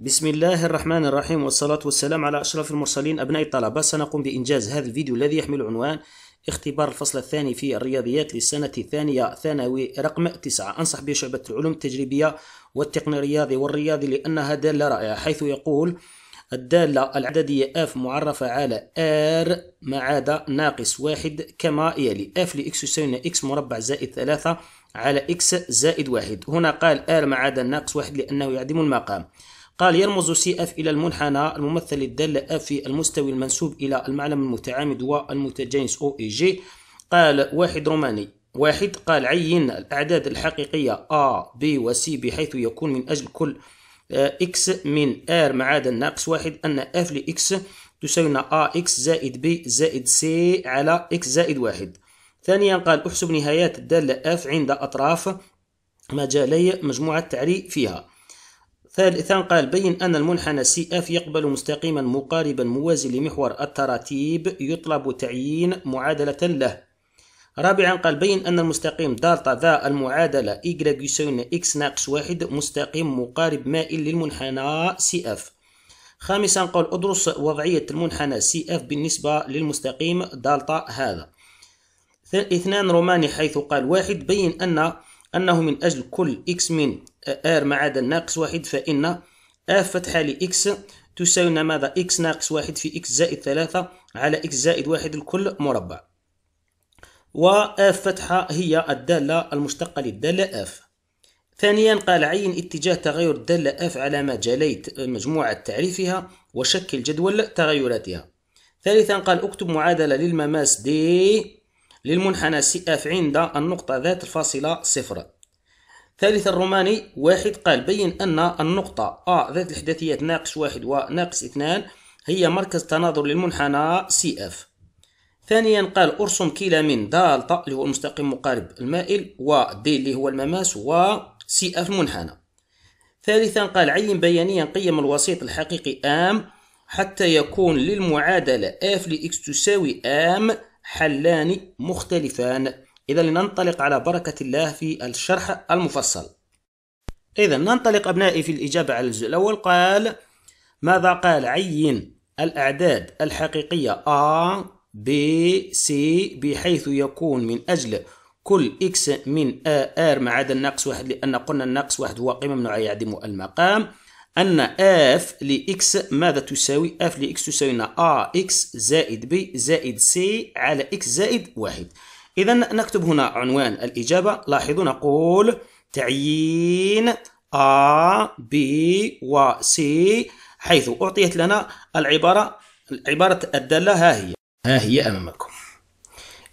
بسم الله الرحمن الرحيم والصلاة والسلام على أشرف المرسلين أبناء الطلبة سنقوم بإنجاز هذا الفيديو الذي يحمل عنوان اختبار الفصل الثاني في الرياضيات للسنة الثانية ثانوي رقم 9 أنصح به شعبة العلوم التجريبية والتقن الرياضي والرياضي لأنها دالة رائعة حيث يقول الدالة العددية F معرفة على R ما عدا ناقص واحد كما يلي F لإكس يساوينا إكس مربع زائد ثلاثة على إكس زائد واحد هنا قال R ما عدا ناقص واحد لأنه يعدم المقام قال يرمز سي اف إلى المنحنى الممثل الدالة اف في المستوي المنسوب إلى المعلم المتعامد والمتجانس أو إي جي قال واحد روماني واحد قال عين الأعداد الحقيقية ا بي و سي بحيث يكون من أجل كل اكس من ار معادن ناقص واحد أن اف لإكس ا اكس زائد بي زائد سي على اكس زائد واحد ثانيا قال احسب نهايات الدالة اف عند أطراف مجالي مجموعة تعري فيها ثالثا قال بين أن المنحنى سي اف يقبل مستقيما مقاربا موازي لمحور التراتيب يطلب تعيين معادلة له رابعا قال بين أن المستقيم دالتا ذا المعادلة y يساوي x ناقص واحد مستقيم مقارب مائل للمنحنى سي اف خامسا قال ادرس وضعية المنحنى سي اف بالنسبة للمستقيم دالتا هذا اثنان روماني حيث قال واحد بين أن أنه من أجل كل x من r ما عدا ناقص واحد فإن a فتحة لإكس تساوي ماذا إكس ناقص واحد في إكس زائد ثلاثة على إكس زائد واحد الكل مربع و f فتحة هي الدالة المشتقة للدالة f ثانيا قال عين اتجاه تغير الدالة f على مجالي مجموعة تعريفها وشكل جدول تغيراتها ثالثا قال اكتب معادلة للمماس دي للمنحنى سي اف عند النقطة ذات الفاصلة صفر ثالثا الروماني واحد قال بين أن النقطة أ ذات الإحداثيات ناقص واحد وناقص اثنان هي مركز تناظر للمنحنى سي إف. ثانيا قال ارسم كلا من دالتا اللي هو المستقيم مقارب المائل ودي اللي هو المماس و سي اف المنحنى ثالثا قال عين بيانيا قيم الوسيط الحقيقي ام حتى يكون للمعادلة اف لإكس تساوي ام حلان مختلفان إذا لننطلق على بركة الله في الشرح المفصل إذا ننطلق أبنائي في الإجابة على الجزء الأول قال ماذا قال عين الأعداد الحقيقية A B C بحيث يكون من أجل كل إكس من A R ما عدا النقص واحد لأن قلنا النقص واحد هو قيمة نوعية يعدم المقام أن F لإكس ماذا تساوي؟ F لإكس تساوي A إكس زائد B زائد C على إكس زائد واحد إذا نكتب هنا عنوان الإجابة لاحظوا نقول تعيين A B و C حيث أعطيت لنا العبارة عبارة الدالة ها هي ها هي أمامكم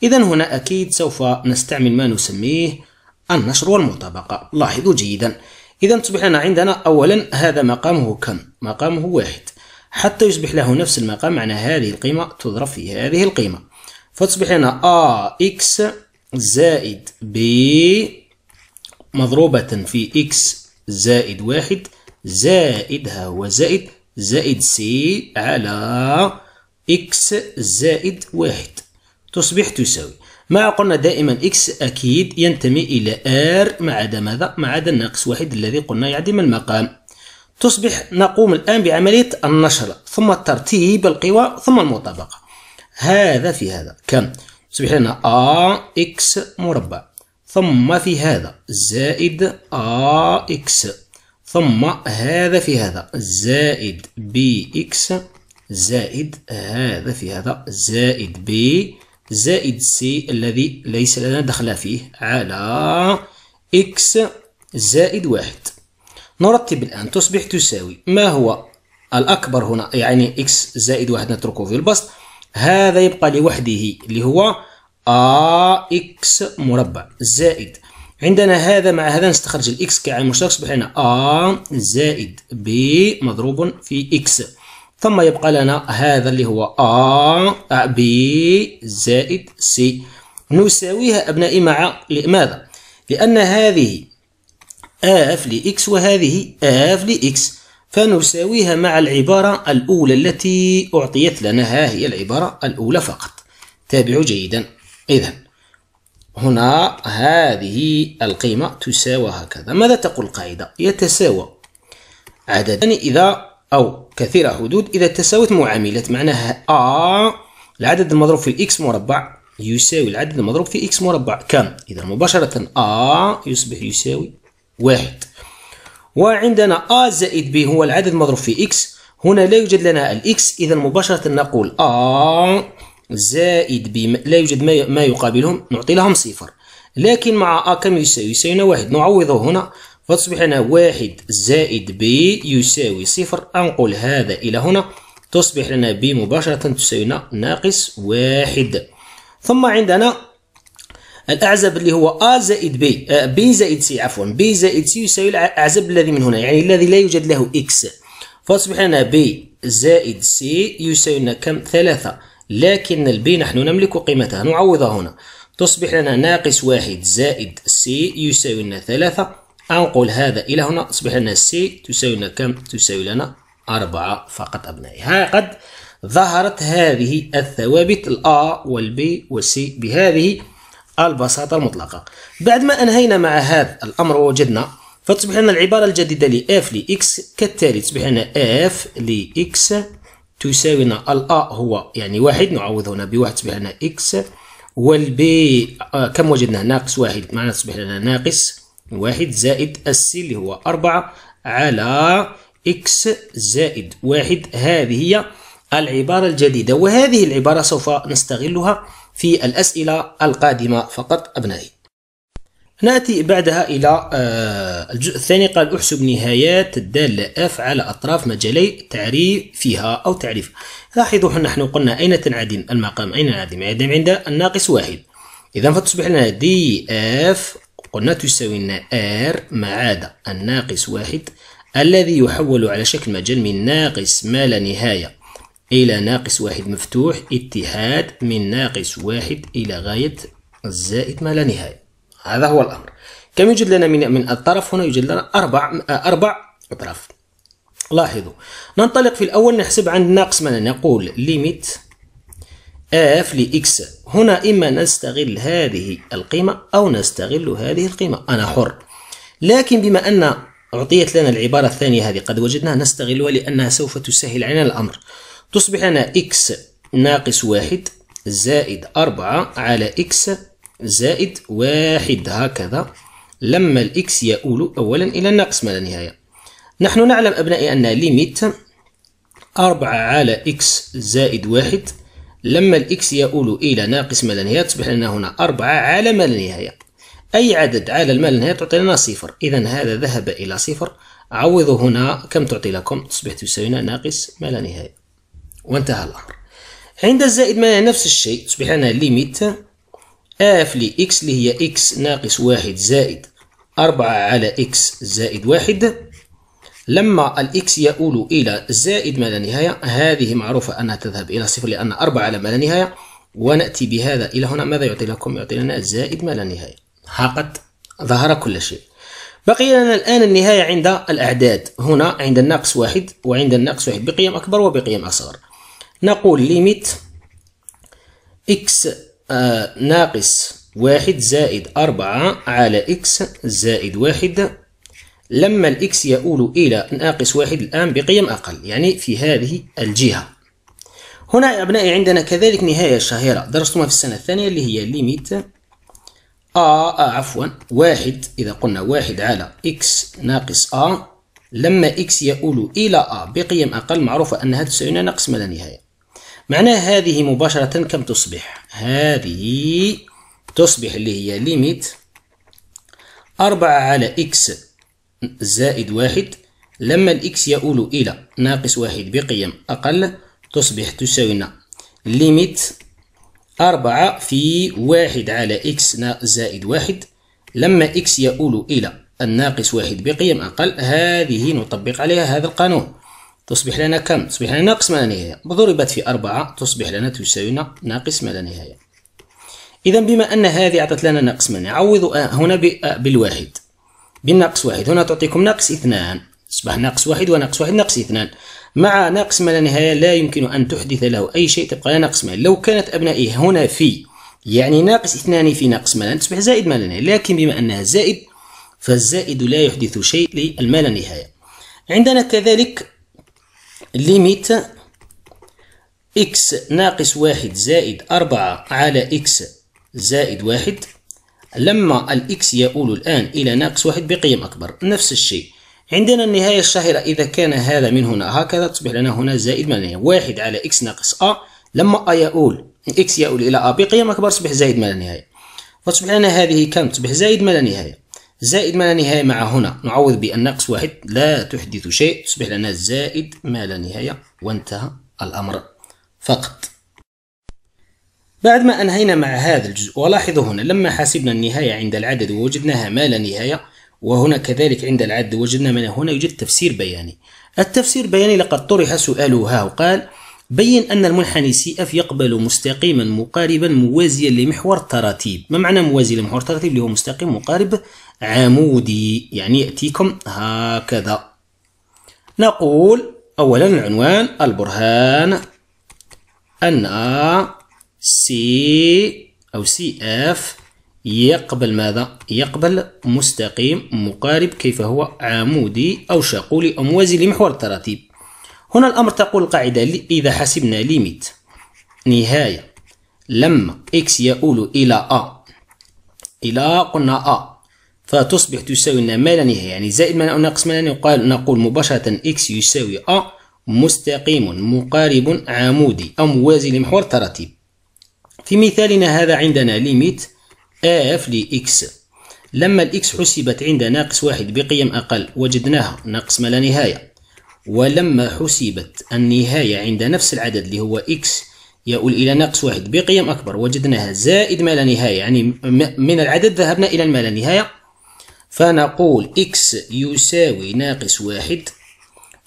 إذا هنا أكيد سوف نستعمل ما نسميه النشر والمطابقة لاحظوا جيدا إذا تصبح لنا عندنا أولا هذا مقامه كم مقامه واحد حتى يصبح له نفس المقام معنى هذه القيمة تضرب في هذه القيمة فتصبح هنا ا اكس زائد ب مضروبة في اكس زائد واحد زائد ها هو زائد زائد سي على اكس زائد واحد تصبح تساوي ما قلنا دائما اكس اكيد ينتمي الى ار ما عدا ماذا؟ ما عدا الناقص واحد الذي قلنا يعدم المقام تصبح نقوم الان بعمليه النشر ثم الترتيب القوى ثم المطابقه هذا في هذا كم يصبح لنا ا اكس مربع ثم في هذا زائد ا اكس ثم هذا في هذا زائد بي اكس زائد هذا في هذا زائد b زائد سي الذي ليس لنا دخل فيه على x زائد واحد نرتب الآن تصبح تساوي ما هو الأكبر هنا يعني x زائد واحد نتركه في البسط هذا يبقى لوحده اللي هو ا اكس مربع زائد عندنا هذا مع هذا نستخرج الاكس كعامل مشترك يصبح لنا ا زائد ب مضروب في اكس ثم يبقى لنا هذا اللي هو ا آه، ب زائد سي نساويها أبنائي مع لماذا؟ لأن هذه آف لإكس وهذه آف لإكس فنساويها مع العبارة الأولى التي أعطيت لنا ها هي العبارة الأولى فقط تابعوا جيدا إذا هنا هذه القيمة تساوى هكذا ماذا تقول القاعدة يتساوى عددان إذا أو كثيرة حدود إذا تساوت معاملات معناها آ العدد المضروب في إكس مربع يساوي العدد المضروب في إكس مربع كم إذا مباشرة آ يصبح يساوي واحد وعندنا a زائد b هو العدد المضروب في x هنا لا يوجد لنا X اذا مباشره نقول a زائد b لا يوجد ما يقابلهم نعطي لهم صفر لكن مع a كم يساوي يساوينا واحد نعوضه هنا فتصبح لنا واحد زائد b يساوي صفر انقل هذا الى هنا تصبح لنا b مباشره تساوينا ناقص واحد ثم عندنا الأعزب اللي هو A زائد B آه، B زائد C عفوا B زائد C يساوي الأعزب الذي من هنا يعني الذي لا يوجد له X فأصبح لنا B زائد C يساوي لنا كم ثلاثة لكن البي نحن نملك قيمتها نعوضها هنا تصبح لنا ناقص واحد زائد C يساوي لنا ثلاثة أنقل هذا إلى هنا تصبح لنا C تساوي لنا كم تساوي لنا أربعة فقط أبنائي ها قد ظهرت هذه الثوابت الأ والبي والسي بهذه البساطة المطلقة بعد ما أنهينا مع هذا الأمر ووجدنا فتصبح لنا العبارة الجديدة لـ f لـ x كالتالي تصبح لنا f لـ x تساوي لنا الأ هو يعني واحد نعوض هنا بواحد تصبح لنا x والبي آه، كم وجدنا ناقص واحد معنا تصبح لنا ناقص واحد زائد السي اللي هو أربعة على إكس زائد واحد هذه هي العبارة الجديدة وهذه العبارة سوف نستغلها في الأسئلة القادمة فقط أبنائي نأتي بعدها إلى آه، الجزء الثاني قال أحسب نهايات الدالة F على أطراف مجالي تعريف فيها أو تعريف لاحظوا نحن قلنا أين تنعدم المقام أين تنعدم ينعدم عند الناقص واحد إذا فتصبح لنا دي اف قلنا تساوي لنا ار ما عدا الناقص واحد الذي يحول على شكل مجال من ناقص ما لا نهاية إلى ناقص واحد مفتوح اتحاد من ناقص واحد إلى غاية الزائد ما لا نهاية هذا هو الأمر كم يوجد لنا من من الطرف هنا يوجد لنا أربع أربع أطراف لاحظوا ننطلق في الأول نحسب عند ناقص ما نقول ليميت اف لإكس هنا إما نستغل هذه القيمة أو نستغل هذه القيمة أنا حر لكن بما أن أعطيت لنا العبارة الثانية هذه قد وجدناها نستغلها لأنها سوف تسهل علينا الأمر تصبح لنا إكس ناقص واحد زائد أربعة على إكس زائد واحد هكذا لما الإكس يؤول أولا إلى الناقص ما لا نهاية نحن نعلم أبنائي أن ليميت أربعة على إكس زائد واحد لما الإكس يؤول إلى ناقص ما لا نهاية تصبح لنا هنا أربعة على ما لا نهاية أي عدد على ما لا نهاية تعطي لنا صفر إذا هذا ذهب إلى صفر عوضوا هنا كم تعطي لكم تصبح تساوينا ناقص ما لا نهاية وانتهى الأمر عند الزائد ما نفس الشيء تصبح لنا ليميت اف لي اكس اللي هي اكس ناقص واحد زائد أربعة على اكس زائد واحد لما الاكس يؤول إلى زائد ما لا نهاية هذه معروفة أنها تذهب إلى صفر لأن أربعة على ما لا نهاية ونأتي بهذا إلى هنا ماذا يعطي لكم؟ يعطي لنا زائد ما لا نهاية قد ظهر كل شيء بقي لنا الآن النهاية عند الأعداد هنا عند الناقص واحد وعند الناقص واحد بقيم أكبر وبقيم أصغر نقول ليميت إكس آه، ناقص واحد زائد أربعة على إكس زائد واحد لما الإكس يؤول إلى ناقص واحد الآن بقيم أقل يعني في هذه الجهة هنا يا أبنائي عندنا كذلك نهاية شهيرة درستمها في السنة الثانية اللي هي ليميت آ آه عفوا واحد إذا قلنا واحد على إكس ناقص آ لما إكس يؤول إلى آ بقيم أقل معروفة أنها تساوي ناقص ما لا نهاية معناها هذه مباشرة كم تصبح هذه تصبح اللي هي ليميت أربعة على إكس زائد واحد لما الإكس يؤول إلى ناقص واحد بقيم أقل تصبح تساوي لنا ليميت أربعة في واحد على إكس زائد واحد لما إكس يؤول إلى الناقص واحد بقيم أقل هذه نطبق عليها هذا القانون تصبح لنا كم؟ تصبح لنا ناقص ما لا نهاية ضربت في أربعة تصبح لنا تساوي ناقص ما لا نهاية إذا بما أن هذه أعطت لنا ناقص ما عوضوا آه، هنا آه، بالواحد بالناقص واحد هنا تعطيكم ناقص اثنان تصبح ناقص واحد وناقص واحد ناقص اثنان مع ناقص ما لا نهاية لا يمكن أن تحدث له أي شيء تبقى ناقص ما لو كانت أبنائي هنا في يعني ناقص اثنان في ناقص ما تصبح زائد ما لا نهاية لكن بما أنها زائد فالزائد لا يحدث شيء للما لا نهاية عندنا كذلك ليميت إكس ناقص واحد زائد أربعة على إكس زائد واحد لما الإكس يؤول الآن إلى ناقص واحد بقيم أكبر نفس الشيء عندنا النهاية الشهيرة إذا كان هذا من هنا هكذا تصبح لنا هنا زائد ملانية واحد على إكس ناقص أ لما أ يؤول إكس يؤول إلى أ بقيم أكبر تصبح زائد ما نهاية فتصبح لنا هذه كم تصبح زائد ما نهاية زائد ما لا نهاية مع هنا نعوض بالنقص واحد لا تحدث شيء تصبح لنا زائد ما لا نهاية وانتهى الأمر فقط بعد ما أنهينا مع هذا الجزء ولاحظوا هنا لما حسبنا النهاية عند العدد ووجدناها ما لا نهاية وهنا كذلك عند العد وجدنا من هنا يوجد تفسير بياني التفسير البياني لقد طرح ها وقال بين أن المنحني سي اف يقبل مستقيما مقاربا موازيا لمحور تراتيب ما معنى موازي لمحور تراتيب اللي هو مستقيم مقارب عمودي يعني يأتيكم هكذا نقول أولا العنوان البرهان أن سي أو سي اف يقبل ماذا؟ يقبل مستقيم مقارب كيف هو عمودي أو شقولي أو موازي لمحور التراتيب هنا الأمر تقول القاعدة إذا حسبنا ليميت نهاية لما إكس يؤول إلى أ إلى قلنا أ فتصبح تساوي لنا ما لا نهاية يعني زائد ما أو ناقص ما لا نهاية يقال نقول مباشرة x يساوي أ مستقيم مقارب عمودي أو موازي لمحور تراتيب في مثالنا هذا عندنا ليميت اف لإكس لما الإكس حسبت عند ناقص واحد بقيم أقل وجدناها ناقص ما لا نهاية ولما حسبت النهاية عند نفس العدد اللي هو إكس يؤول إلى ناقص واحد بقيم أكبر وجدناها زائد ما لا نهاية يعني من العدد ذهبنا إلى ما لا نهاية فنقول إكس يساوي ناقص واحد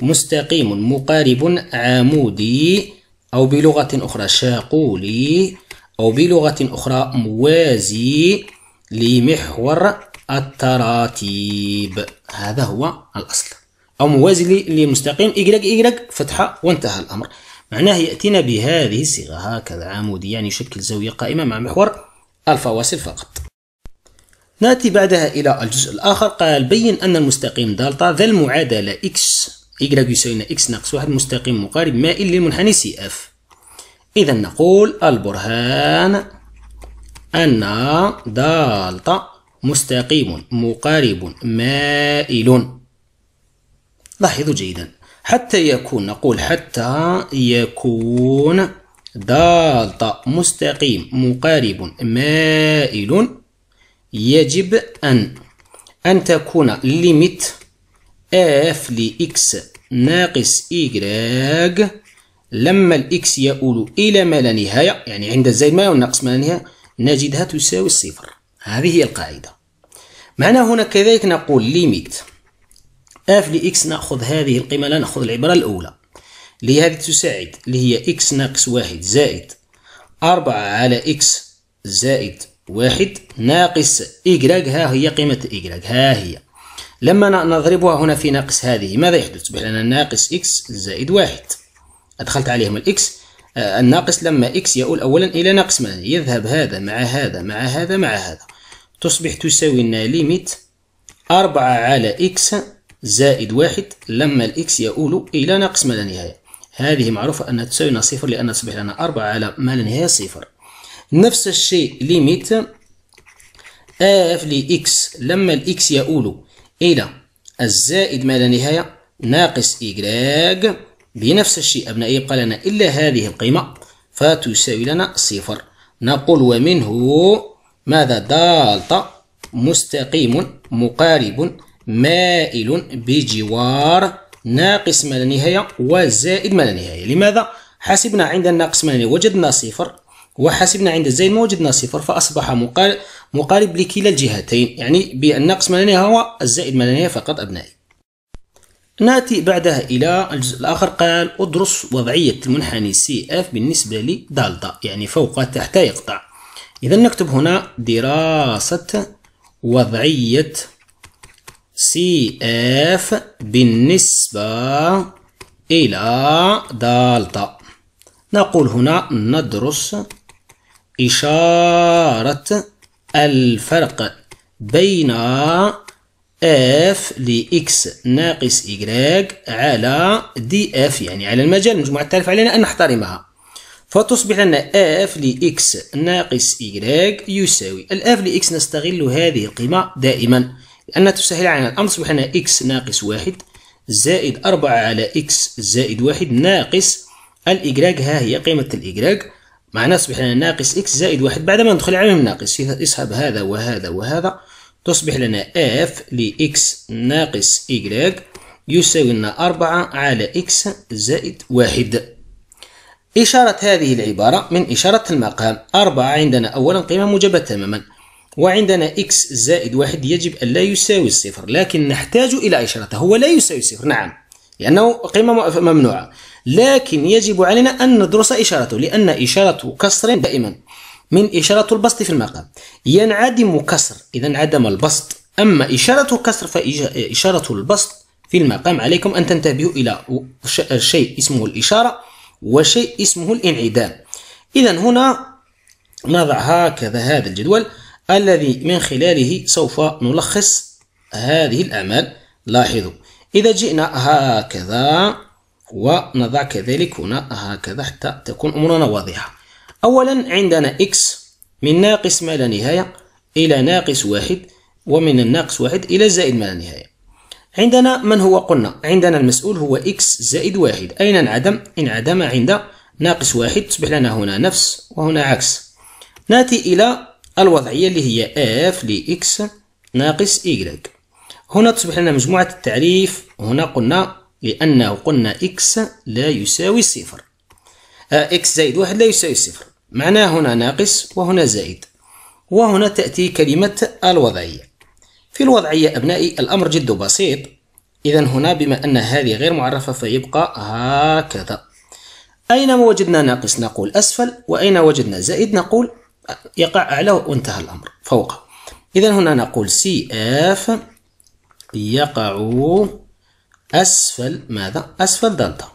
مستقيم مقارب عمودي أو بلغة أخرى شاقولي أو بلغة أخرى موازي لمحور التراتيب هذا هو الأصل أو موازي لمستقيم إيكغيك إيكغيك فتحة وانتهى الأمر معناه يأتينا بهذه الصيغة هكذا عمودي يعني يشكل زاوية قائمة مع محور الفواصل فقط نأتي بعدها إلى الجزء الآخر قال بين أن المستقيم دالتا ذا المعادلة اكس y يساوي اكس ناقص واحد مستقيم مقارب مائل للمنحني سي اف إذا نقول البرهان أن دالتا مستقيم مقارب مائل لاحظوا جيدا حتى يكون نقول حتى يكون دالتا مستقيم مقارب مائل يجب أن أن تكون ليميت f لx ناقص y لما الإكس يؤول إلى ما لا نهاية يعني عند الزايد ما ناقص ما لا نهاية نجدها تساوي الصفر هذه هي القاعدة معنا هنا كذلك نقول ليميت اف لإكس نأخذ هذه القيمة لا نأخذ العبارة الأولى اللي تساعد اللي هي إكس ناقص واحد زائد أربعة على إكس زائد واحد ناقص إيكراك ها هي قيمة إيكراك ها هي لما نضربها هنا في ناقص هذه ماذا يحدث؟ تصبح لنا ناقص إكس زائد واحد أدخلت عليهم الإكس آه الناقص لما إكس يؤول أولا إلى ناقص ما يذهب هذا مع هذا مع هذا مع هذا تصبح تساوي لنا ليميت أربعة على إكس زائد واحد لما الإكس يؤول إلى ناقص ما لا نهاية هذه معروفة أنها تساوي لنا صفر لأن تصبح لنا أربعة على ما لا نهاية صفر نفس الشيء ليميت اف لإكس لما الإكس يؤول إلى الزائد ما لا نهاية ناقص إيكغ بنفس الشيء أبنائي يبقى لنا إلا هذه القيمة فتساوي لنا صفر نقول ومنه ماذا دالتا مستقيم مقارب مائل بجوار ناقص ما لا نهاية وزائد ما لا نهاية لماذا؟ حسبنا عند الناقص ما لا نهاية وجدنا صفر وحسبنا عند الزين ما وجدنا صفر فأصبح مقارب لكلا الجهتين يعني بالنقص ملانية هو الزائد ملانية فقط أبنائي نأتي بعدها إلى الجزء الآخر قال أدرس وضعية المنحني سي اف بالنسبة لدالتا يعني فوق تحت يقطع إذا نكتب هنا دراسة وضعية سي اف بالنسبة إلى دالتا نقول هنا ندرس إشارة الفرق بين اف لإكس ناقص إيكغيك على دي اف يعني على المجال مجموعة التالفة علينا أن نحترمها فتصبح لنا اف لإكس ناقص إيكغيك يساوي الاف لإكس نستغل هذه القيمة دائما لأنها تسهل علينا الأمر تصبح لنا إكس ناقص واحد زائد أربعة على إكس زائد واحد ناقص الإيكغيك ها هي قيمة الإيكغيك مع نصبح لنا ناقص إكس زائد واحد بعدما ندخل عليهم ناقص اسحب هذا وهذا وهذا تصبح لنا اف لإكس ناقص إيكغيك يساوي لنا أربعة على إكس زائد واحد إشارة هذه العبارة من إشارة المقام أربعة عندنا أولا قيمة موجبة تماما وعندنا إكس زائد واحد يجب أن لا يساوي الصفر لكن نحتاج إلى إشارته هو لا يساوي الصفر نعم لأنه قيمة ممنوعة لكن يجب علينا أن ندرس إشارته لأن إشارة كسر دائما من إشارة البسط في المقام ينعدم كسر إذا انعدم البسط أما إشارة كسر فإشارة البسط في المقام عليكم أن تنتبهوا إلى شيء اسمه الإشارة وشيء اسمه الانعدام إذا هنا نضع هكذا هذا الجدول الذي من خلاله سوف نلخص هذه الأعمال لاحظوا إذا جئنا هكذا ونضع كذلك هنا هكذا حتى تكون أمورنا واضحة أولا عندنا x من ناقص ما لا نهاية إلى ناقص واحد ومن الناقص واحد إلى زائد ما لا نهاية عندنا من هو قلنا عندنا المسؤول هو x زائد واحد أين انعدم؟ انعدم عند ناقص واحد تصبح لنا هنا نفس وهنا عكس نأتي إلى الوضعية اللي هي f لx ناقص y هنا تصبح لنا مجموعة التعريف هنا قلنا لأنه قلنا إكس لا يساوي الصفر إكس آه، زائد واحد لا يساوي صفر معناه هنا ناقص وهنا زائد وهنا تأتي كلمة الوضعية في الوضعية أبنائي الأمر جد بسيط إذا هنا بما أن هذه غير معرفة فيبقى هكذا أينما وجدنا ناقص نقول أسفل وأين وجدنا زائد نقول يقع أعلى وانتهى الأمر فوق إذا هنا نقول سي اف يقع أسفل ماذا؟ أسفل دلتا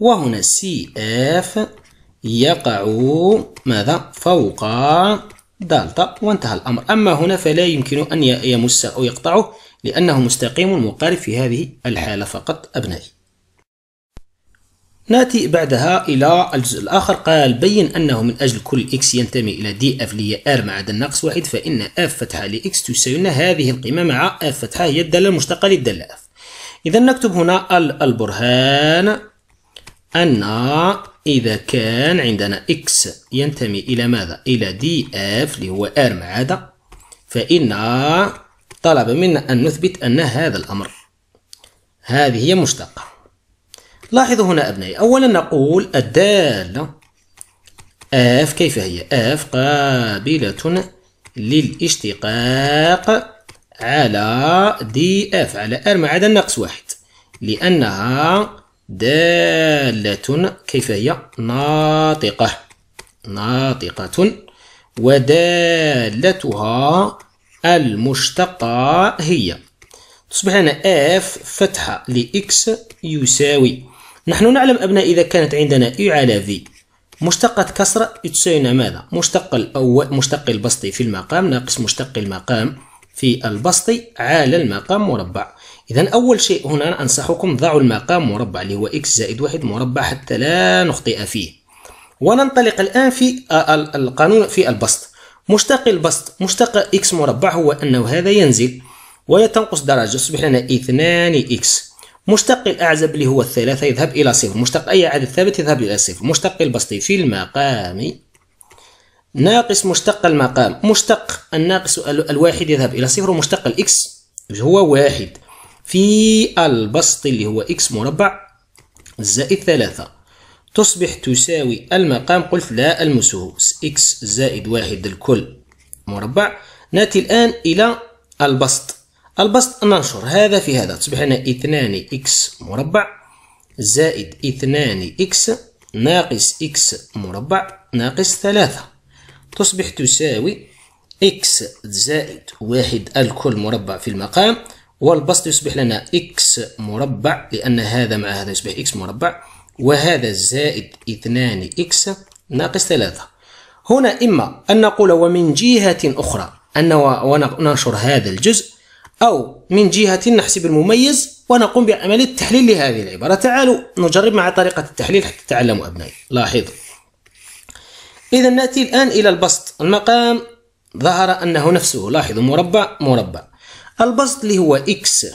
وهنا سي اف يقع ماذا؟ فوق دلتا وانتهى الأمر أما هنا فلا يمكن أن يمس أو يقطعه لأنه مستقيم مقارب في هذه الحالة فقط أبنائي نأتي بعدها إلى الجزء الآخر قال بين أنه من أجل كل إكس ينتمي إلى دي أف اللي هي R مع عدد ناقص واحد فإن أف فتحة لإكس تساوي هذه القيمة مع أف فتحة هي الدالة المشتقة للدالة إذا نكتب هنا البرهان أن إذا كان عندنا X ينتمي إلى ماذا؟ إلى دي اف اللي هو ما عدا فإن طلب منا أن نثبت أن هذا الأمر هذه هي مشتقة لاحظوا هنا أبنائي أولا نقول الدالة اف كيف هي؟ اف قابلة للاشتقاق على دي اف على ار ما عدا ناقص واحد لأنها دالة كيف هي ناطقة ناطقة ودالتها المشتقة هي تصبح لنا اف فتحة لإكس يساوي نحن نعلم أبناء إذا كانت عندنا إي على في مشتقة كسرة تساوينا ماذا؟ مشتق الأول مشتق البسطي في المقام ناقص مشتق المقام في البسط على المقام مربع إذا أول شيء هنا أنصحكم ضعوا المقام مربع اللي هو إكس زائد واحد مربع حتى لا نخطئ فيه وننطلق الآن في آه، القانون في البسط مشتق البسط مشتق إكس مربع هو أنه هذا ينزل ويتنقص درجة يصبح لنا 2 إكس مشتق الأعزب اللي هو الثلاثة يذهب إلى صفر مشتق أي عدد ثابت يذهب إلى صفر مشتق البسط في المقام ناقص مشتق المقام مشتق الناقص الواحد يذهب إلى صفر مشتق الإكس هو واحد في البسط اللي هو إكس مربع زائد ثلاثة تصبح تساوي المقام قلت لا ألمسه إكس زائد واحد الكل مربع نأتي الآن إلى البسط البسط ننشر هذا في هذا تصبح لنا اثنان إكس مربع زائد اثنان إكس ناقص إكس مربع ناقص ثلاثة تصبح تساوي x زائد واحد الكل مربع في المقام والبسط يصبح لنا x مربع لأن هذا مع هذا يصبح x مربع وهذا زائد 2x ناقص 3 هنا إما أن نقول ومن جهة أخرى أن وننشر هذا الجزء أو من جهة نحسب المميز ونقوم بعملية التحليل لهذه العبارة تعالوا نجرب مع طريقة التحليل حتى تعلموا أبنائي لاحظوا إذا نأتي الآن إلى البسط المقام ظهر أنه نفسه لاحظوا مربع مربع البسط اللي هو إكس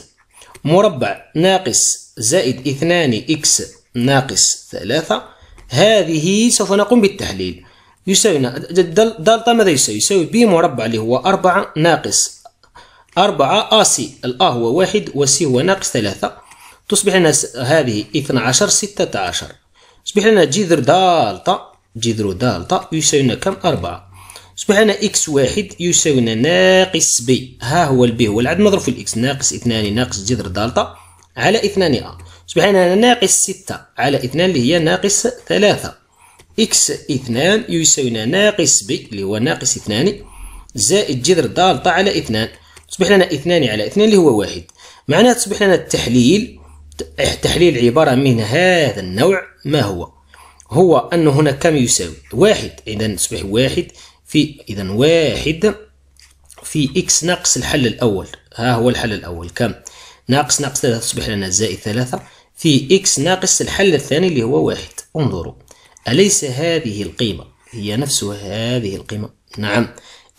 مربع ناقص زائد اثنان إكس ناقص ثلاثة هذه سوف نقوم بالتحليل يساوي دلتا ماذا يساوي؟ يساوي بي مربع اللي هو أربعة ناقص أربعة آه، سي الأ هو واحد سي هو ناقص ثلاثة تصبح لنا هذه 12 16 تصبح لنا جذر دالتا جذر دالتا يساوينا كم أربعة أصبح أنا إكس واحد يساوينا ناقص بي ها هو البي هو العدد المضروب في الإكس ناقص اثنان ناقص جذر دالتا على اثنان أ أصبح أنا ناقص ستة على اثنان اللي هي ناقص ثلاثة إكس اثنان يساوينا ناقص بي اللي هو ناقص اثنان زائد جذر دالتا على اثنان تصبح لنا اثنان على اثنان اللي هو واحد معناها تصبح لنا التحليل تحليل عبارة من هذا النوع ما هو هو أن هنا كم يساوي واحد إذا يصبح واحد في إذا واحد في إكس ناقص الحل الأول ها هو الحل الأول كم ناقص ناقص ثلاثة تصبح لنا زائد ثلاثة في إكس ناقص الحل الثاني اللي هو واحد انظروا أليس هذه القيمة هي نفس هذه القيمة نعم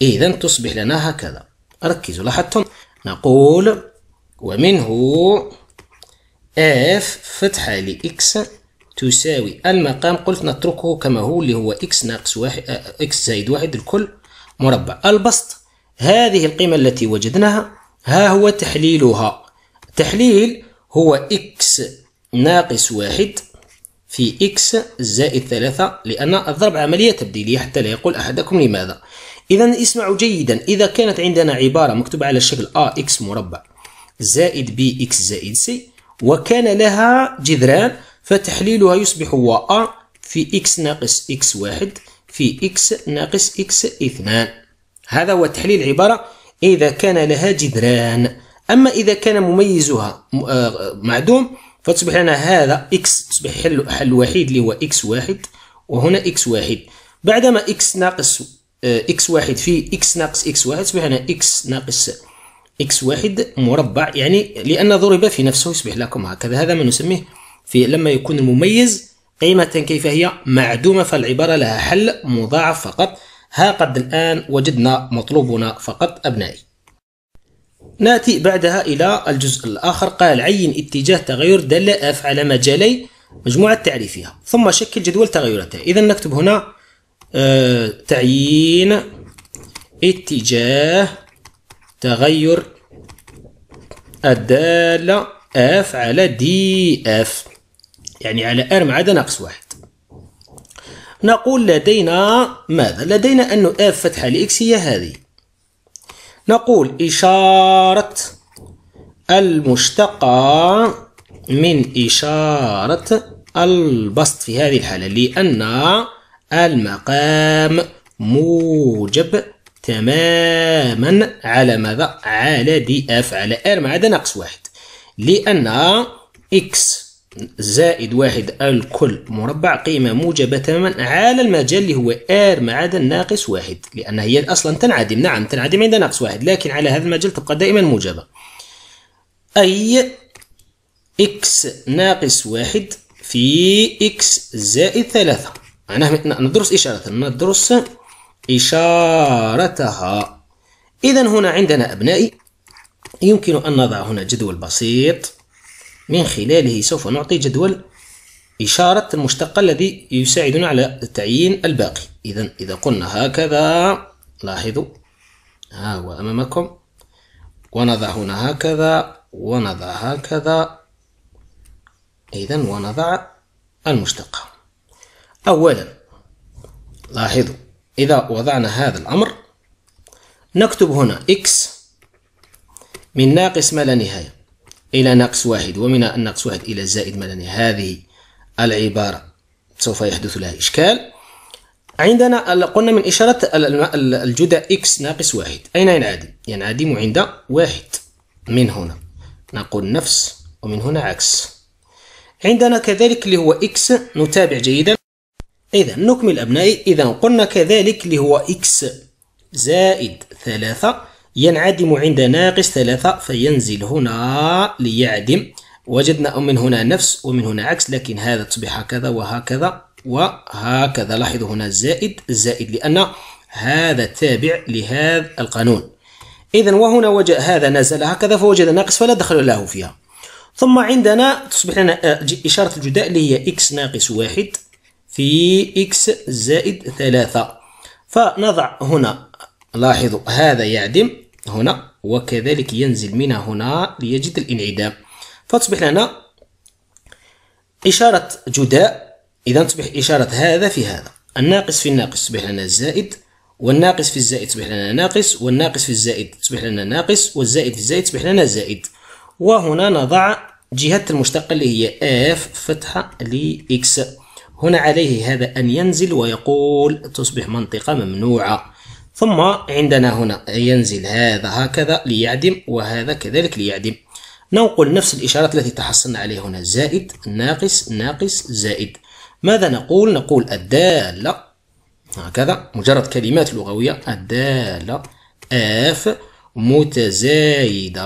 إذا تصبح لنا هكذا ركزوا لاحظتم نقول ومنه اف فتحة لإكس تساوي المقام قلت نتركه كما هو اللي هو إكس ناقص واحد إكس آه، زائد واحد الكل مربع البسط هذه القيمة التي وجدناها ها هو تحليلها التحليل هو إكس ناقص واحد في إكس زائد ثلاثة لأن الضرب عملية تبديلية حتى لا يقول أحدكم لماذا إذا اسمعوا جيدا إذا كانت عندنا عبارة مكتوبة على شكل أ اكس مربع زائد بي اكس زائد سي وكان لها جذران فتحليلها يصبح هو أ في إكس ناقص إكس واحد في إكس ناقص إكس اثنان هذا هو تحليل عبارة إذا كان لها جذران أما إذا كان مميزها آه، معدوم فتصبح لنا هذا إكس تصبح حل, حل وحيد اللي هو إكس واحد وهنا إكس واحد بعدما إكس ناقص آه، إكس واحد في إكس ناقص إكس واحد تصبح لنا إكس ناقص إكس واحد مربع يعني لأن ضرب في نفسه يصبح لكم هكذا هذا ما نسميه في لما يكون المميز قيمة كيف هي معدومة فالعبارة لها حل مضاعف فقط ها قد الآن وجدنا مطلوبنا فقط أبنائي نأتي بعدها إلى الجزء الآخر قال عين اتجاه تغير دل أف على مجالي مجموعة تعريفها ثم شكل جدول تغيراتها إذا نكتب هنا آه، تعيين اتجاه تغير الدالة اف على دي اف يعني على ار ما عدا ناقص واحد نقول لدينا ماذا؟ لدينا أن اف فتحة لإكس هي هذه نقول إشارة المشتقة من إشارة البسط في هذه الحالة لأن المقام موجب تماما على ماذا؟ على دي اف على ار ما عدا ناقص واحد لأن اكس زائد واحد الكل مربع قيمة موجبة تماما على المجال اللي هو R ما عدا ناقص واحد لأن هي أصلا تنعدم نعم تنعدم عند ناقص واحد لكن على هذا المجال تبقى دائما موجبة أي X ناقص واحد في X زائد ثلاثة معناه ندرس إشارة ندرس إشارتها إذا هنا عندنا أبنائي يمكن أن نضع هنا جدول بسيط من خلاله سوف نعطي جدول إشارة المشتقة الذي يساعدنا على تعيين الباقي إذا إذا قلنا هكذا لاحظوا ها هو أمامكم ونضع هنا هكذا ونضع هكذا إذا ونضع المشتقة أولا لاحظوا إذا وضعنا هذا الأمر نكتب هنا x من ناقص ما لا نهاية إلى ناقص واحد ومن الناقص واحد إلى زائد مدني هذه العبارة سوف يحدث لها إشكال عندنا قلنا من إشارة الجدى x ناقص واحد أين ينعدم؟ ينعدم عند واحد من هنا نقول نفس ومن هنا عكس عندنا كذلك اللي هو x نتابع جيدا إذا نكمل أبنائي إذا قلنا كذلك اللي هو x زائد ثلاثة ينعدم عند ناقص ثلاثة فينزل هنا ليعدم وجدنا من هنا نفس ومن هنا عكس لكن هذا تصبح هكذا وهكذا وهكذا لاحظوا هنا زائد زائد لأن هذا تابع لهذا القانون إذا وهنا وجد هذا نزل هكذا فوجد ناقص فلا دخل له فيها ثم عندنا تصبح لنا آه، إشارة الجداء اللي هي إكس ناقص واحد في إكس زائد ثلاثة فنضع هنا لاحظوا هذا يعدم هنا وكذلك ينزل من هنا ليجد الانعدام فتصبح لنا إشارة جداء إذا تصبح إشارة هذا في هذا الناقص في الناقص تصبح لنا الزائد والناقص في الزائد تصبح لنا ناقص والناقص في الزائد تصبح لنا ناقص والزائد في الزائد تصبح لنا زائد وهنا نضع جهة المشتقة اللي هي اف فتحة لإكس هنا عليه هذا أن ينزل ويقول تصبح منطقة ممنوعة ثم عندنا هنا ينزل هذا هكذا ليعدم وهذا كذلك ليعدم ننقل نفس الإشارات التي تحصلنا عليها هنا زائد ناقص ناقص زائد ماذا نقول؟ نقول الدالة هكذا مجرد كلمات لغوية الدالة آف متزايدة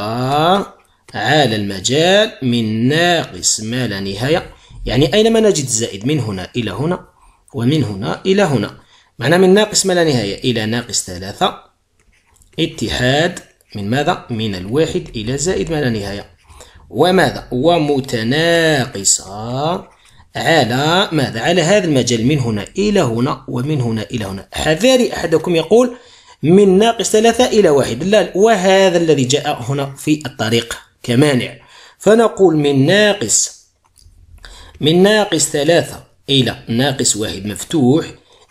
على المجال من ناقص ما لا نهاية يعني أينما نجد زائد من هنا إلى هنا ومن هنا إلى هنا معنا من ناقص ما لا نهاية إلى ناقص ثلاثة اتحاد من ماذا؟ من الواحد إلى زائد ما لا نهاية وماذا؟ ومتناقصة على ماذا؟ على هذا المجال من هنا إلى هنا ومن هنا إلى هنا حذاري أحدكم يقول من ناقص ثلاثة إلى واحد لا وهذا الذي جاء هنا في الطريق كمانع فنقول من ناقص من ناقص ثلاثة إلى ناقص واحد مفتوح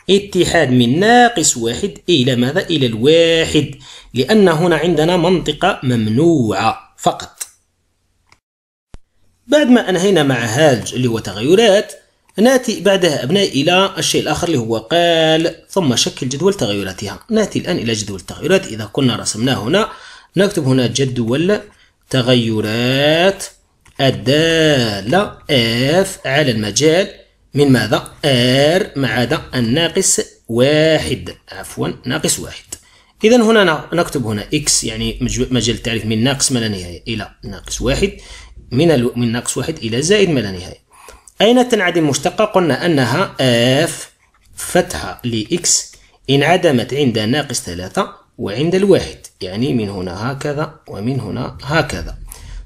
اتحاد من ناقص واحد إلى ماذا؟ إلى الواحد لأن هنا عندنا منطقة ممنوعة فقط بعد ما أنهينا مع هاج اللي هو تغيرات ناتي بعدها أبناء إلى الشيء الآخر اللي هو قال ثم شكل جدول تغيراتها ناتي الآن إلى جدول التغيرات إذا كنا رسمناه هنا نكتب هنا جدول تغيرات الدالة F على المجال من ماذا؟ ار ما عدا الناقص واحد عفوا ناقص واحد إذا هنا نكتب هنا x يعني مجال التعريف من ناقص ما لا نهاية إلى ناقص واحد من ال... من ناقص واحد إلى زائد ما لا نهاية أين تنعدم مشتقة؟ قلنا أنها f فتحة لـ x انعدمت عند ناقص ثلاثة وعند الواحد يعني من هنا هكذا ومن هنا هكذا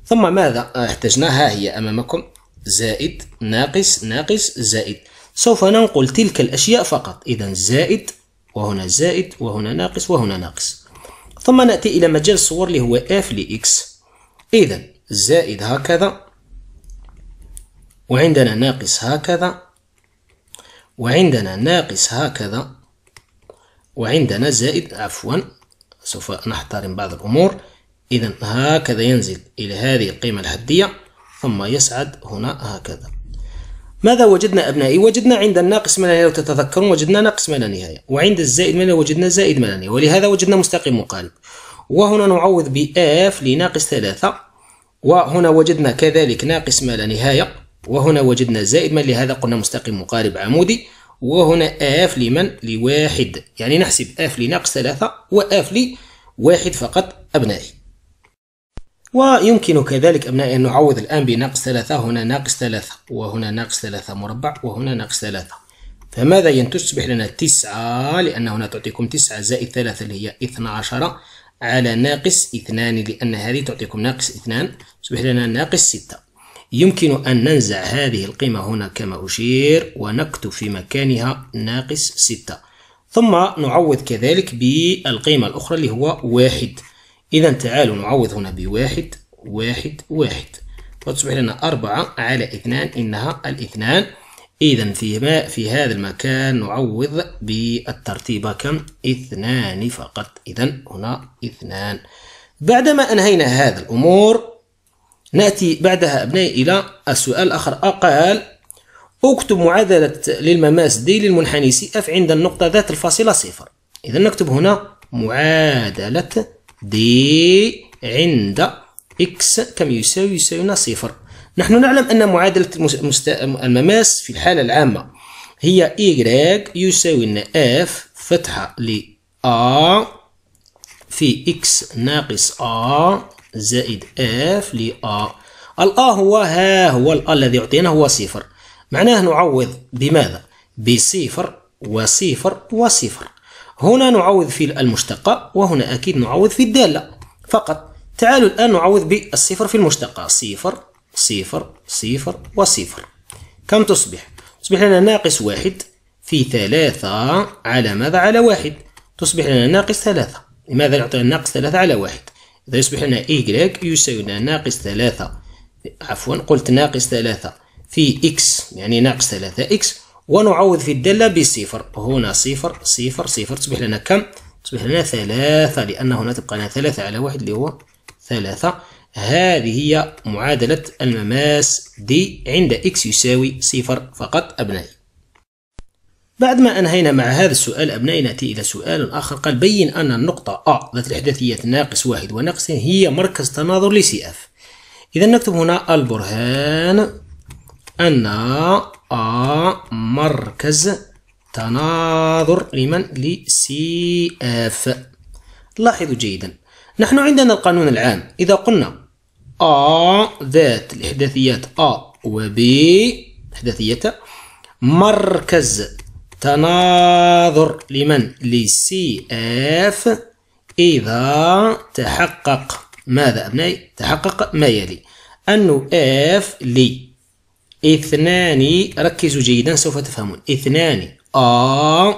ثم ماذا احتجنا ها هي أمامكم زائد ناقص ناقص زائد سوف ننقل تلك الأشياء فقط إذا زائد وهنا زائد وهنا ناقص وهنا ناقص ثم نأتي إلى مجال الصور اللي هو f x إذا زائد هكذا وعندنا ناقص هكذا وعندنا ناقص هكذا وعندنا زائد عفوا سوف نحترم بعض الأمور إذا هكذا ينزل إلى هذه القيمة الحدية ثم يسعد هنا هكذا ماذا وجدنا أبنائي؟ وجدنا عند الناقص ما لا نهاية وتتذكرون وجدنا ناقص ما لا نهاية وعند الزائد ما وجدنا زائد ما لا نهاية ولهذا وجدنا مستقيم مقارب وهنا نعوض ب f لناقص ثلاثة وهنا وجدنا كذلك ناقص ما لا نهاية وهنا وجدنا زائد ما لهذا قلنا مستقيم مقارب عمودي وهنا f لمن لواحد يعني نحسب f لناقص ثلاثة و f لواحد فقط أبنائي ويمكن كذلك أبنائي أن نعوض الآن بناقص ثلاثة هنا ناقص ثلاثة وهنا ناقص ثلاثة مربع وهنا ناقص ثلاثة فماذا ينتج تصبح لنا تسعة لأن هنا تعطيكم تسعة زائد ثلاثة اللي هي اثنا عشرة على ناقص اثنان لأن هذه تعطيكم ناقص اثنان تصبح لنا ناقص ستة يمكن أن ننزع هذه القيمة هنا كما أشير ونكتب في مكانها ناقص ستة ثم نعوض كذلك بالقيمة الأخرى اللي هو واحد إذا تعالوا نعوض هنا بواحد واحد واحد وتصبح لنا أربعة على اثنان إنها الاثنان إذا في, ما في هذا المكان نعوض بالترتيب كم؟ اثنان فقط إذا هنا اثنان بعدما أنهينا هذا الأمور نأتي بعدها أبنائي إلى السؤال الآخر أقال أكتب معادلة للمماس دي للمنحني سي اف عند النقطة ذات الفاصلة صفر إذا نكتب هنا معادلة دي عند إكس كم يساوي يساوينا صفر نحن نعلم أن معادلة المماس في الحالة العامة هي اي يساوي لنا اف فتحة ل ا في اكس ناقص ا زائد اف ل ا الأ هو ها هو الأ الذي يعطينا هو صفر معناه نعوض بماذا؟ بصفر وصفر وصفر هنا نعوض في المشتقة وهنا أكيد نعوض في الدالة فقط تعالوا الآن نعوض بالصفر في المشتقة صفر صفر صفر وصفر كم تصبح؟ تصبح لنا ناقص واحد في ثلاثة على ماذا؟ على واحد تصبح لنا ناقص ثلاثة لماذا نعطينا ناقص ثلاثة على واحد؟ إذا يصبح لنا إي يساوي لنا ناقص ثلاثة عفوا قلت ناقص ثلاثة في إكس يعني ناقص ثلاثة إكس ونعوض في الدالة بصفر هنا صفر صفر صفر تصبح لنا كم؟ تصبح لنا ثلاثة لأن هنا تبقى لنا ثلاثة على واحد اللي هو ثلاثة هذه هي معادلة المماس دي عند إكس يساوي صفر فقط أبنائي بعد ما أنهينا مع هذا السؤال أبنائي نأتي إلى سؤال آخر قال بين أن النقطة أ ذات الإحداثية ناقص واحد وناقص هي مركز تناظر لسي إف إذا نكتب هنا البرهان أن آ مركز تناظر لمن لسي اف لاحظوا جيدا نحن عندنا القانون العام إذا قلنا آ ذات الإحداثيات آ ب إحداثيتها مركز تناظر لمن لسي اف إذا تحقق ماذا أبنائي؟ تحقق ما يلي أنه اف لي اثنان ركزوا جيدا سوف تفهمون اثنان آ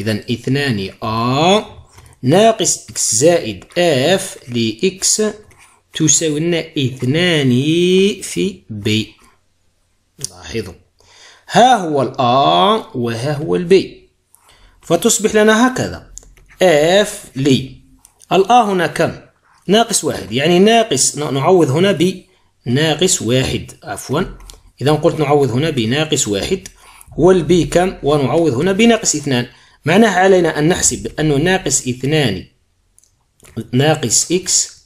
إذا اثنان آ ناقص إكس زائد اف لإكس تساوي لنا اثنان في بي لاحظوا ها هو الآ وها هو البي فتصبح لنا هكذا اف لي الآ هنا كم؟ ناقص واحد يعني ناقص نعوض هنا ب ناقص واحد عفوا إذا قلت نعوض هنا بناقص واحد والبي كم ونعوض هنا بناقص اثنان معناه علينا أن نحسب أنه ناقص اثنان ناقص إكس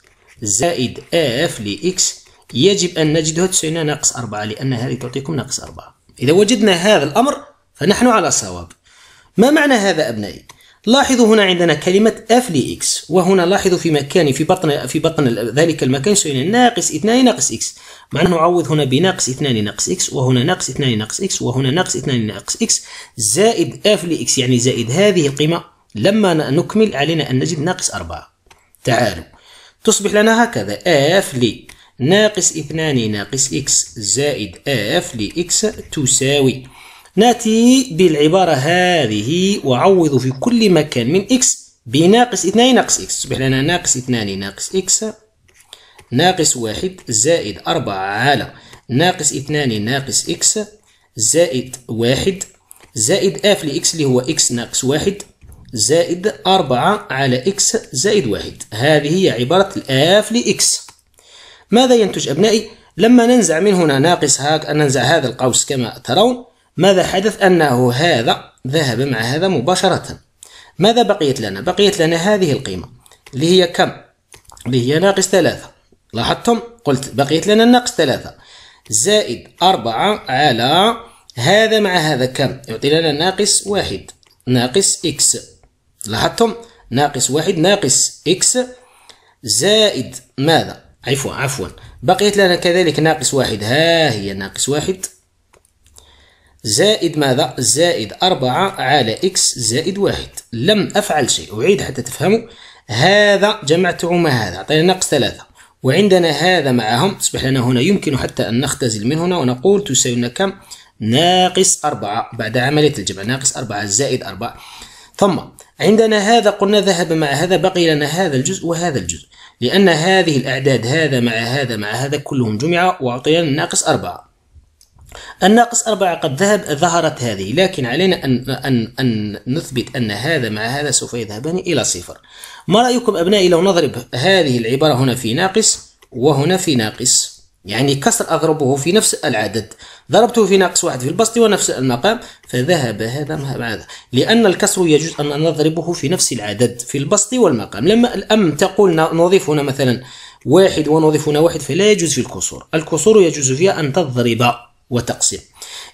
زائد آف لإكس يجب أن نجده تسعين ناقص أربعة لأن هذه تعطيكم ناقص أربعة إذا وجدنا هذا الأمر فنحن على صواب ما معنى هذا أبنائي؟ لاحظوا هنا عندنا كلمة f لx وهنا لاحظوا في مكان في بطن في بطن ذلك المكان سوينا ناقص 2 ناقص x مع نعوض هنا بناقص 2 ناقص x وهنا ناقص 2 ناقص x وهنا ناقص 2 ناقص x زائد f لx يعني زائد هذه القيمة لما نكمل علينا أن نجد ناقص 4 تعالوا تصبح لنا هكذا f ل ناقص 2 ناقص x زائد f لx تساوي نأتي بالعبارة هذه وعوض في كل مكان من إكس بناقص 2 ناقص إكس تصبح لنا ناقص 2 ناقص إكس ناقص 1 زائد 4 على ناقص 2 ناقص إكس زائد 1 زائد اف لإكس اللي هو إكس ناقص 1 زائد 4 على إكس زائد 1 هذه هي عبارة الآف لإكس ماذا ينتج أبنائي؟ لما ننزع من هنا ناقص هاك ننزع هذا القوس كما ترون ماذا حدث أنه هذا ذهب مع هذا مباشرة ماذا بقيت لنا بقيت لنا هذه القيمة اللي هي كم اللي هي ناقص ثلاثة لاحظتم قلت بقيت لنا ناقص ثلاثة زائد أربعة على هذا مع هذا كم يعطي لنا ناقص واحد ناقص إكس لاحظتم ناقص واحد ناقص إكس زائد ماذا عفوا عفوا بقيت لنا كذلك ناقص واحد ها هي ناقص واحد زائد ماذا زائد أربعة على إكس زائد واحد لم أفعل شيء أعيد حتى تفهموا هذا جمعته مع هذا أعطينا ناقص ثلاثة وعندنا هذا معهم تصبح لنا هنا يمكن حتى أن نختزل من هنا ونقول تساوي لنا كم ناقص أربعة بعد عملية الجمع ناقص أربعة زائد أربعة ثم عندنا هذا قلنا ذهب مع هذا بقي لنا هذا الجزء وهذا الجزء لأن هذه الأعداد هذا مع هذا مع هذا كلهم جمع وأعطينا ناقص أربعة الناقص أربعة قد ذهب ظهرت هذه لكن علينا أن, أن, أن نثبت أن هذا مع هذا سوف يذهبان إلى صفر ما رأيكم أبنائي لو نضرب هذه العبارة هنا في ناقص وهنا في ناقص يعني كسر أضربه في نفس العدد ضربته في ناقص واحد في البسط ونفس المقام فذهب هذا مع هذا لأن الكسر يجوز أن نضربه في نفس العدد في البسط والمقام لما الأم تقول نضيف هنا مثلا واحد ونضيف هنا واحد فلا يجوز في الكسور الكسور يجوز فيها أن تضرب وتقسيم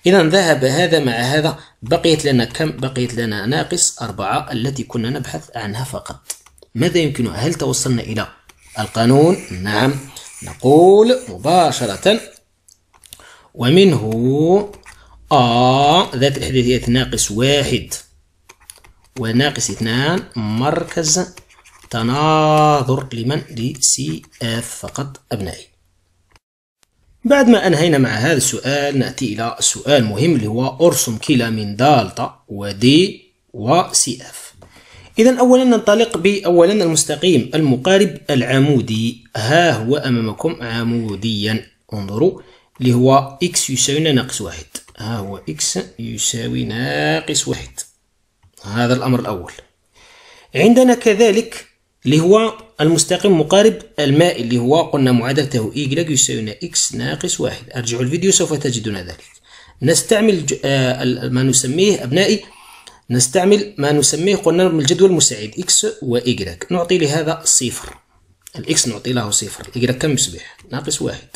إذا ذهب هذا مع هذا بقيت لنا كم بقيت لنا ناقص أربعة التي كنا نبحث عنها فقط ماذا يمكن هل توصلنا إلى القانون نعم نقول مباشرة ومنه أ آه ذات الحديثيات ناقص واحد وناقص اثنان مركز تناظر لمن لسي اف فقط أبنائي بعد ما أنهينا مع هذا السؤال نأتي إلى سؤال مهم اللي هو أرسم كلا من دالتا ودي وسي اف إذا أولا ننطلق بأولا المستقيم المقارب العمودي ها هو أمامكم عموديا انظروا اللي هو إكس يساوي ناقص واحد ها هو إكس يساوي ناقص واحد هذا الأمر الأول عندنا كذلك اللي هو المستقيم مقارب الماء اللي هو قلنا معادلته y يساوي x ناقص واحد ارجعوا الفيديو سوف تجدون ذلك نستعمل آه، ما نسميه أبنائي نستعمل ما نسميه قلنا من الجدول المساعد x و y نعطي لهذا صفر الاكس نعطي له صفر y كم يصبح ناقص واحد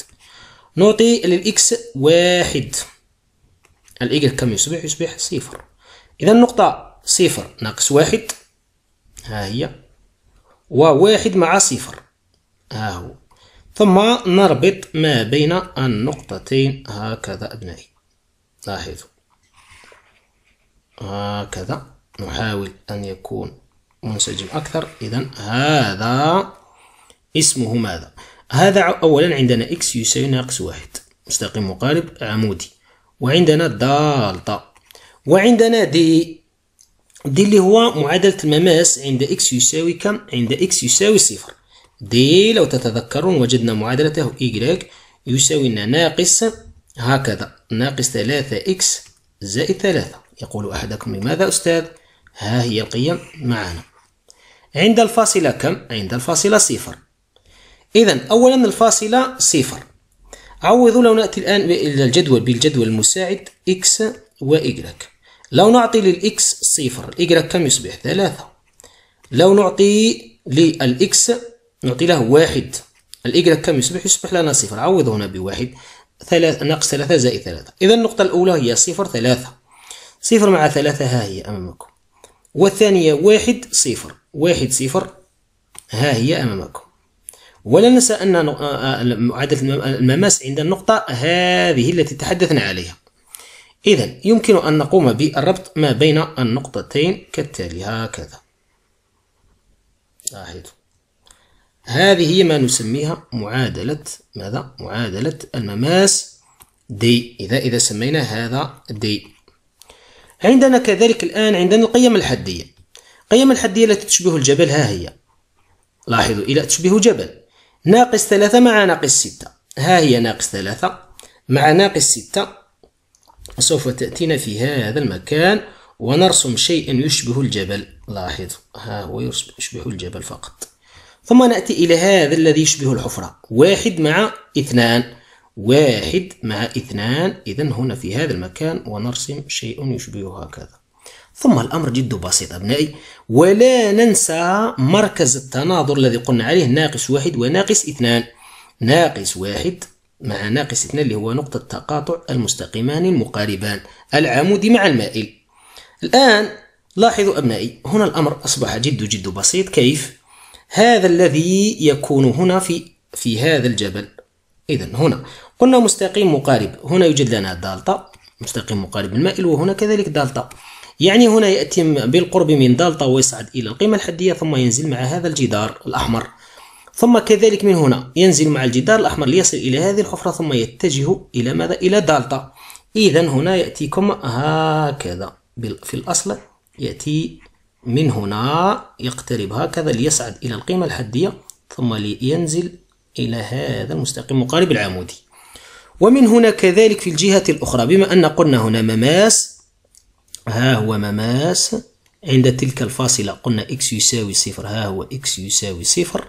نعطي للإكس واحد الإيجر كم يصبح؟ يصبح صفر إذا النقطة صفر ناقص واحد ها هي وواحد مع صفر ها هو ثم نربط ما بين النقطتين هكذا أبنائي لاحظوا هكذا نحاول أن يكون منسجم أكثر إذا هذا اسمه ماذا؟ هذا أولا عندنا إكس يساوي ناقص واحد مستقيم مقارب عمودي وعندنا دالتا وعندنا دي دي اللي هو معادلة المماس عند إكس يساوي كم؟ عند إكس يساوي صفر دي لو تتذكرون وجدنا معادلته إيكغيك يساوي لنا ناقص هكذا ناقص ثلاثة إكس زائد ثلاثة يقول أحدكم لماذا أستاذ؟ ها هي القيم معنا عند الفاصلة كم؟ عند الفاصلة صفر إذا أولا الفاصلة صفر عوضوا لو نأتي الآن إلى الجدول بالجدول المساعد إكس وإيكغيك لو نعطي للإكس صفر الإيجريك كم يصبح ثلاثة لو نعطي للإكس نعطي له واحد الإيجريك كم يصبح يصبح لنا صفر عوض هنا بواحد ثلاث ناقص ثلاثة زائد ثلاثة إذا النقطة الأولى هي صفر ثلاثة صفر مع ثلاثة ها هي أمامكم والثانية واحد صفر واحد صفر ها هي أمامكم ولا ننسى أن آه، آه، معادلة المماس عند النقطة هذه التي تحدثنا عليها إذا يمكن أن نقوم بالربط ما بين النقطتين كالتالي هكذا لاحظوا هذه هي ما نسميها معادلة ماذا؟ معادلة المماس دي إذا إذا سمينا هذا دي عندنا كذلك الآن عندنا القيم الحدية القيم الحدية التي تشبه الجبل ها هي لاحظوا إلى تشبه جبل ناقص ثلاثة مع ناقص ستة ها هي ناقص ثلاثة مع ناقص ستة سوف تأتينا في هذا المكان ونرسم شيئا يشبه الجبل لاحظ ها هو يشبه الجبل فقط ثم نأتي إلى هذا الذي يشبه الحفرة واحد مع اثنان واحد مع اثنان إذا هنا في هذا المكان ونرسم شيء يشبه هكذا ثم الأمر جد بسيط أبنائي ولا ننسى مركز التناظر الذي قلنا عليه ناقص واحد وناقص اثنان ناقص واحد مع ناقص اثنان اللي هو نقطة تقاطع المستقيمان المقاربان العمودي مع المائل الآن لاحظوا أبنائي هنا الأمر أصبح جد جد بسيط كيف؟ هذا الذي يكون هنا في في هذا الجبل إذا هنا قلنا مستقيم مقارب هنا يوجد لنا دالتا مستقيم مقارب المائل وهنا كذلك دالتا يعني هنا يأتي بالقرب من دالتا ويصعد إلى القيمة الحدية ثم ينزل مع هذا الجدار الأحمر ثم كذلك من هنا ينزل مع الجدار الأحمر ليصل إلى هذه الحفرة ثم يتجه إلى ماذا؟ إلى دالتا إذا هنا يأتيكم هكذا في الأصل يأتي من هنا يقترب هكذا ليصعد إلى القيمة الحدية ثم لينزل إلى هذا المستقيم مقارب العمودي ومن هنا كذلك في الجهة الأخرى بما أن قلنا هنا مماس ها هو مماس عند تلك الفاصلة قلنا إكس يساوي صفر ها هو إكس يساوي صفر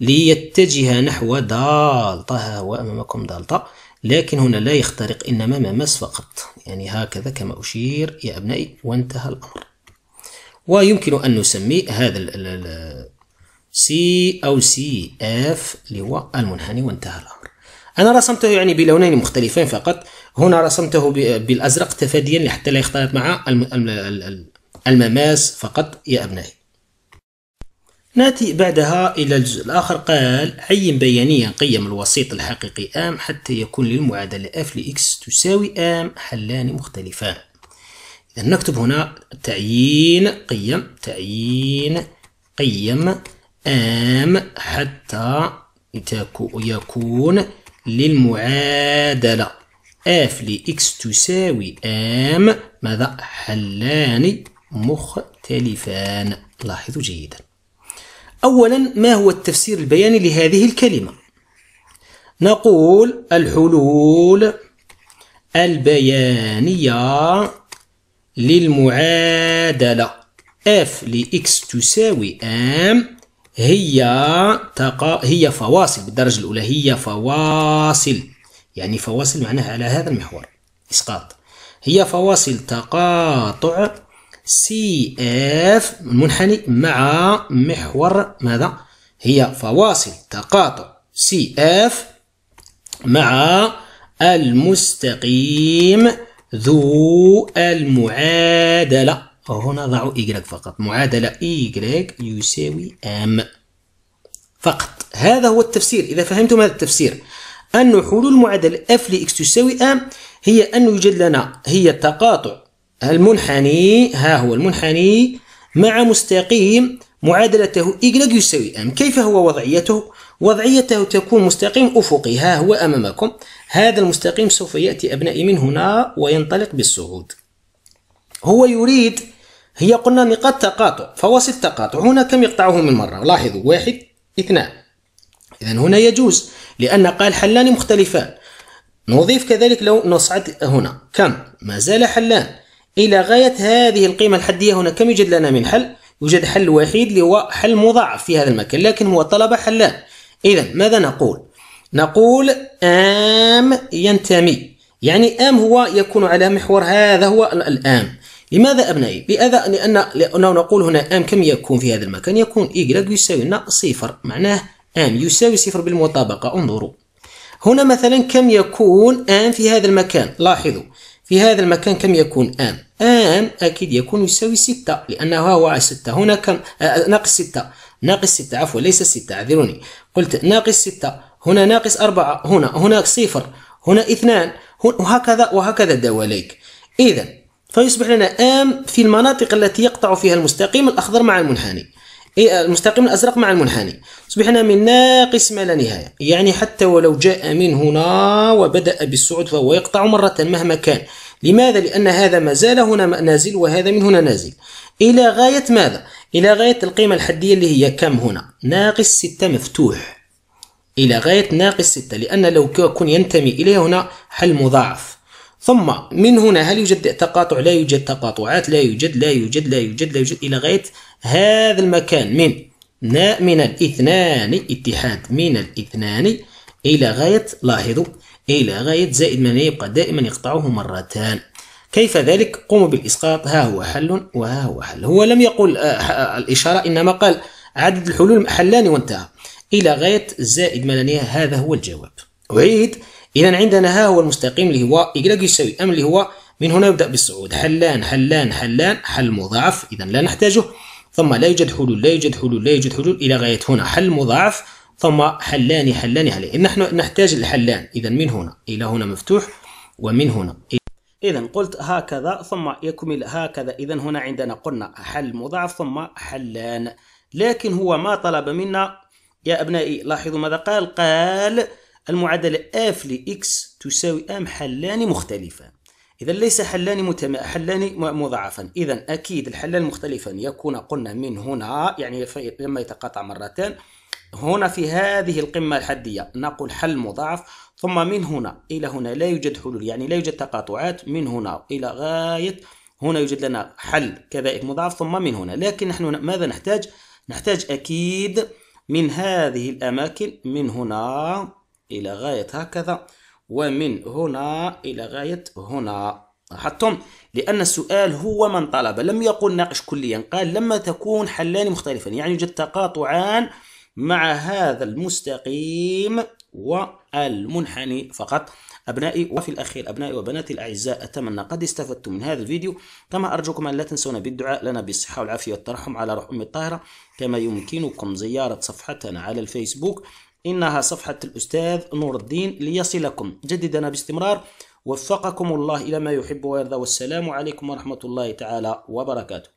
ليتجه نحو دالتا هو أمامكم دالتا لكن هنا لا يخترق إنما ممس فقط يعني هكذا كما أشير يا أبنائي وانتهى الأمر ويمكن أن نسمي هذا سي أو سي اف اللي هو المنحني وانتهى الأمر أنا رسمته يعني بلونين مختلفين فقط هنا رسمته بالأزرق تفاديا لحتى لا يختلط مع المماس فقط يا أبنائي نأتي بعدها إلى الجزء الآخر قال عين بيانيا قيم الوسيط الحقيقي آم حتى يكون للمعادلة f لx تساوي آم حلان مختلفان إذا نكتب هنا تعيين قيم تعيين قيم آم حتى يكون للمعادلة f لx تساوي آم ماذا حلان مختلفان لاحظوا جيداً أولا ما هو التفسير البياني لهذه الكلمة نقول الحلول البيانية للمعادلة f لx تساوي m هي تقا... هي فواصل بالدرجة الأولى هي فواصل يعني فواصل معناها على هذا المحور إسقاط هي فواصل تقاطع سي اف منحني مع محور ماذا هي فواصل تقاطع سي اف مع المستقيم ذو المعادلة هنا ضع y فقط معادلة y يساوي ام فقط هذا هو التفسير إذا فهمتم هذا التفسير أن حلول معادلة اف لاكس تساوي ام هي أن يوجد لنا هي تقاطع المنحني ها هو المنحني مع مستقيم معادلته إجلاج يساوي أم كيف هو وضعيته وضعيته تكون مستقيم أفقي ها هو أمامكم هذا المستقيم سوف يأتي أبنائي من هنا وينطلق بالصعود هو يريد هي قلنا نقاط تقاطع فواصل تقاطع هنا كم يقطعه من مرة لاحظوا واحد اثنان إذا هنا يجوز لأن قال حلان مختلفان نضيف كذلك لو نصعد هنا كم ما زال حلان إلى غاية هذه القيمة الحدية هنا كم يوجد لنا من حل؟ يوجد حل وحيد اللي هو حل مضاعف في هذا المكان لكن هو طلب حلان إذا ماذا نقول؟ نقول آم ينتمي يعني آم هو يكون على محور هذا هو الآم لماذا أبنائي؟ لأذا لأن لأنه نقول هنا آم كم يكون في هذا المكان؟ يكون إيكلاك يساوي لنا صفر معناه آم يساوي صفر بالمطابقة انظروا هنا مثلا كم يكون آم في هذا المكان؟ لاحظوا في هذا المكان كم يكون آم؟ آم أكيد يكون يساوي ستة لأنه هو ستة هنا كم آه،, آه ناقص ستة ناقص ستة عفوا ليس ستة اعذروني قلت ناقص ستة هنا ناقص أربعة هنا هناك صفر هنا اثنان وهكذا وهكذا دواليك إذا فيصبح لنا آم في المناطق التي يقطع فيها المستقيم الأخضر مع المنحني إيه، المستقيم الأزرق مع المنحني أصبحنا من ناقص ما لا نهاية يعني حتى ولو جاء من هنا وبدأ بالصعود فهو يقطع مرة مهما كان لماذا؟ لأن هذا ما زال هنا نازل وهذا من هنا نازل إلى غاية ماذا؟ إلى غاية القيمة الحدية اللي هي كم هنا؟ ناقص ستة مفتوح إلى غاية ناقص ستة لأن لو كان ينتمي إليه هنا حل مضاعف ثم من هنا هل يوجد تقاطع لا يوجد تقاطعات لا يوجد لا يوجد لا يوجد لا يوجد إلى غاية هذا المكان من من الاثنان اتحاد من الاثنان إلى غاية لاحظوا إلى غاية زائد من يبقى دائما يقطعه مرتان كيف ذلك قم بالإسقاط ها هو حل وها هو حل هو لم يقل آه، آه، الإشارة إنما قال عدد الحلول حلان وانتهى إلى غاية زائد ما هذا هو الجواب أعيد إذا عندنا ها هو المستقيم اللي هو إكلاك يساوي أم اللي هو من هنا يبدأ بالصعود حلان حلان حلان حل مضاعف إذا لا نحتاجه ثم لا يوجد حلول لا يوجد حلول لا يوجد حلول إلى غاية هنا حل مضاعف ثم حلان حلان حلان نحن نحتاج الحلان إذا من هنا إلى هنا مفتوح ومن هنا إذا قلت هكذا ثم يكمل هكذا إذا هنا عندنا قلنا حل مضاعف ثم حلان لكن هو ما طلب منا يا أبنائي لاحظوا ماذا قال قال المعادلة f x تساوي m حلان مختلفان إذا ليس حلان متما حلان مضاعفا إذا أكيد الحلان مختلفا يكون قلنا من هنا يعني لما يتقاطع مرتان هنا في هذه القمة الحدية نقول حل مضاعف ثم من هنا إلى هنا لا يوجد حلول يعني لا يوجد تقاطعات من هنا إلى غاية هنا يوجد لنا حل كذلك مضاعف ثم من هنا لكن نحن ماذا نحتاج؟ نحتاج أكيد من هذه الأماكن من هنا إلى غاية هكذا ومن هنا إلى غاية هنا لاحظتم لأن السؤال هو من طلب لم يقل ناقش كليا قال لما تكون حلان مختلفا يعني يوجد تقاطعان مع هذا المستقيم والمنحني فقط أبنائي وفي الأخير أبنائي وبناتي الأعزاء أتمنى قد استفدتم من هذا الفيديو كما أرجوكم أن لا تنسونا بالدعاء لنا بالصحة والعافية والترحم على روح أمي الطاهرة كما يمكنكم زيارة صفحتنا على الفيسبوك إنها صفحة الأستاذ نور الدين ليصلكم جددنا باستمرار وفقكم الله إلى ما يحب ويرضى والسلام عليكم ورحمة الله تعالى وبركاته